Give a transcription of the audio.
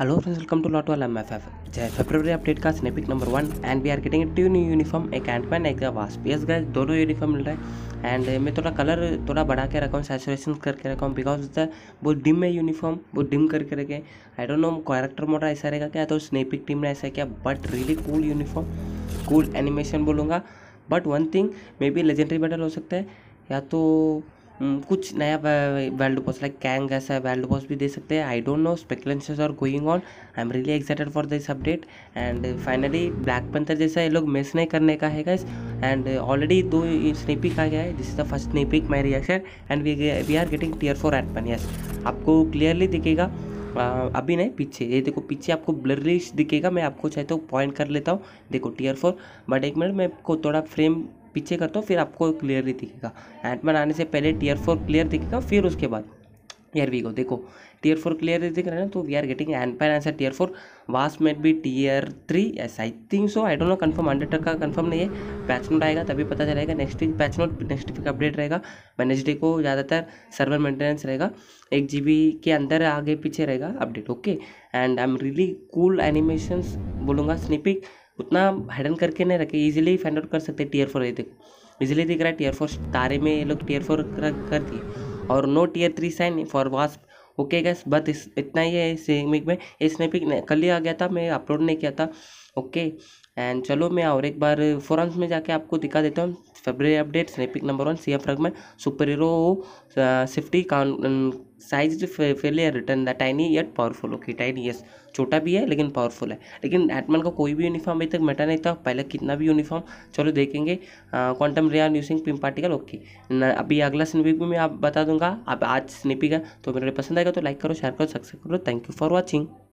hello friends welcome to लॉट वाला मैथ जय फेब्रवरी अपडेट का sneak peek number one and we are getting two new uniform एक एंड पैन एक वास्पियस गए दोनों यूनिफॉर्म मिल रहा है एंड मैं थोड़ा कलर थोड़ा बढ़ा के रखा हूँ सैचुरेशन करके रखा हूँ बिकॉज द वो डिम है यूनिफॉर्म वो डिम करके रखे I don't know character mode ऐसा रहेगा क्या तो स्नेपिक टीम ने ऐसा किया but really cool uniform cool animation बोलूँगा but one thing maybe legendary battle हो सकता है या तो हम्म, कुछ नया वैल्डू बॉस लाइक कैंग ऐसा वेल्ड बॉस भी दे सकते हैं I don't know speculations are going on I am really excited for this update and finally Black Panther जैसा ये लोग मिस नहीं करने का है गाइस एंड ऑलरेडी दो स्नेपिक आ गया है this is the first sneak peek my reaction and we are getting tier four Ant-Man yes आपको क्लियरली दिखेगा अभी नहीं पीछे ये देखो पीछे आपको ब्लरिश दिखेगा मैं आपको चाहे तो पॉइंट कर लेता हूँ देखो टीयर फोर बट एक मिनट मैं आपको थोड़ा फ्रेम पीछे करता हूँ फिर आपको क्लियरली दिखेगा एंटमैन आने से पहले टीयर फोर क्लियर दिखेगा फिर उसके बाद here वी गो देखो टीयर फोर क्लियर दिख रहे हैं ना तो वी आर गेटिंग एन पैन आंसर tier four Wasp might be tier three एस I think so I don't know confirm hundred टक्का का कंफर्म नहीं है पैच नोट आएगा तभी पता चलेगा next week patch note next week update रहेगा वेनेसडे को ज़्यादातर सर्वर मेंटेनेंस रहेगा एक जी बी के अंदर आगे पीछे रहेगा update okay and I am really cool animation बोलूँगा स्निपिक उतना हाइडन करके नहीं रखे इजिली फाइंड आउट कर सकते टीयर फोर ये देखो इजीली दिख रहा है टीयर फोर तारे में ये लोग टीयर फोर कर दिए और no tier three sign for Wasp okay guys बस इस इतना ही है इस इमेज में इसमें भी कल ही आ गया था मैं अपलोड नहीं किया था ओके एंड चलो मैं और एक बार फोरम्स में जाके आपको दिखा देता हूँ फेब्रवरी अपडेट स्नैपिक नंबर वन सी एफ में super hero shifty size failure return the tiny yet powerful okay tiny yes छोटा भी है लेकिन पावरफुल है लेकिन एटमन का कोई भी यूनिफॉर्म अभी तक मेटा नहीं था पहले कितना भी यूनिफॉर्म चलो देखेंगे क्वांटम रेयर यूजिंग पिम पार्टिकल ओके अभी अगला स्निपिक भी मैं आप बता दूंगा आप आज स्निपिक है तो मेरे पसंद आएगा तो लाइक करो शेयर करो सब्सक्राइब करो थैंक यू फॉर वॉचिंग